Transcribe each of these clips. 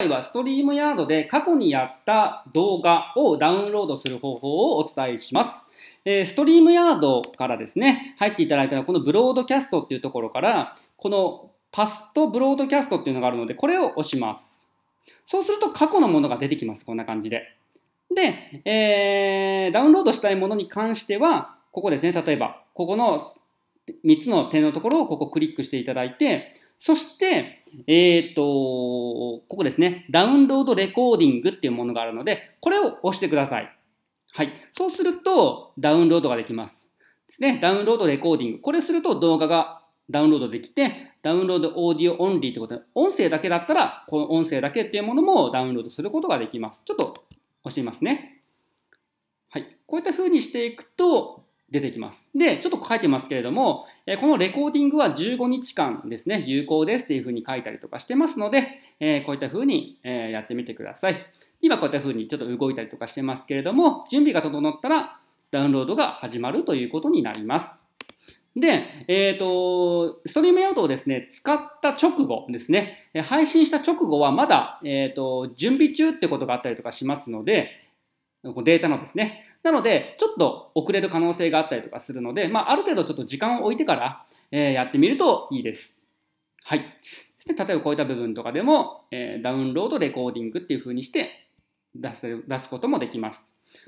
今回はストリームヤードで過去にやった動画をダウンロードする方法をお伝えします。えストリームヤードからですね、入っていただいたのはこのブロードキャストっていうところから、このパストブロードキャストっていうのがあるので、これを押します。そうすると過去のものが出てきます。こんな感じで。で、えー、ダウンロードしたいものに関しては、ここですね、例えば、ここの3つの点のところをここクリックしていただいて、そして、えっ、ー、と、ここですね、ダウンロードレコーディングっていうものがあるので、これを押してください。はい。そうすると、ダウンロードができます。ですね、ダウンロードレコーディング。これすると動画がダウンロードできて、ダウンロードオーディオオンリーってことで、音声だけだったら、この音声だけっていうものもダウンロードすることができます。ちょっと押してみますね。はい。こういった風にしていくと、出てきます。で、ちょっと書いてますけれども、このレコーディングは15日間ですね、有効ですっていうふうに書いたりとかしてますので、こういったふうにやってみてください。今こういったふうにちょっと動いたりとかしてますけれども、準備が整ったらダウンロードが始まるということになります。で、えっ、ー、と、ストリームヤードをですね、使った直後ですね、配信した直後はまだ、えっ、ー、と、準備中ってことがあったりとかしますので、データのですね。なので、ちょっと遅れる可能性があったりとかするので、まあ、ある程度ちょっと時間を置いてから、えー、やってみるといいです。はい。で例えばこういった部分とかでも、えー、ダウンロード、レコーディングっていう風にして出す出すこともできます。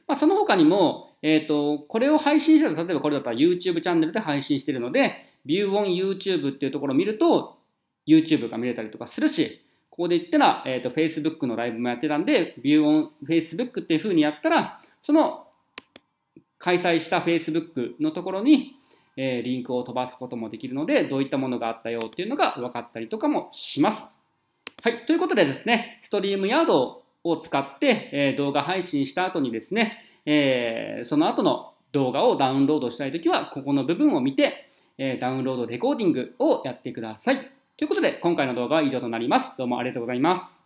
まあ、その他にも、えっ、ー、と、これを配信したら、例えばこれだったら YouTube チャンネルで配信してるので、View on YouTube っていうところを見ると、YouTube が見れたりとかするし、ここで言ったら、えっ、ー、と、Facebook のライブもやってたんで、View on Facebook っていう風にやったら、その開催した Facebook のところに、えー、リンクを飛ばすこともできるので、どういったものがあったよっていうのが分かったりとかもします。はい。ということでですね、ストリームヤードを使って、えー、動画配信した後にですね、えー、その後の動画をダウンロードしたいときは、ここの部分を見て、えダウンロードレコーディングをやってください。ということで、今回の動画は以上となります。どうもありがとうございます。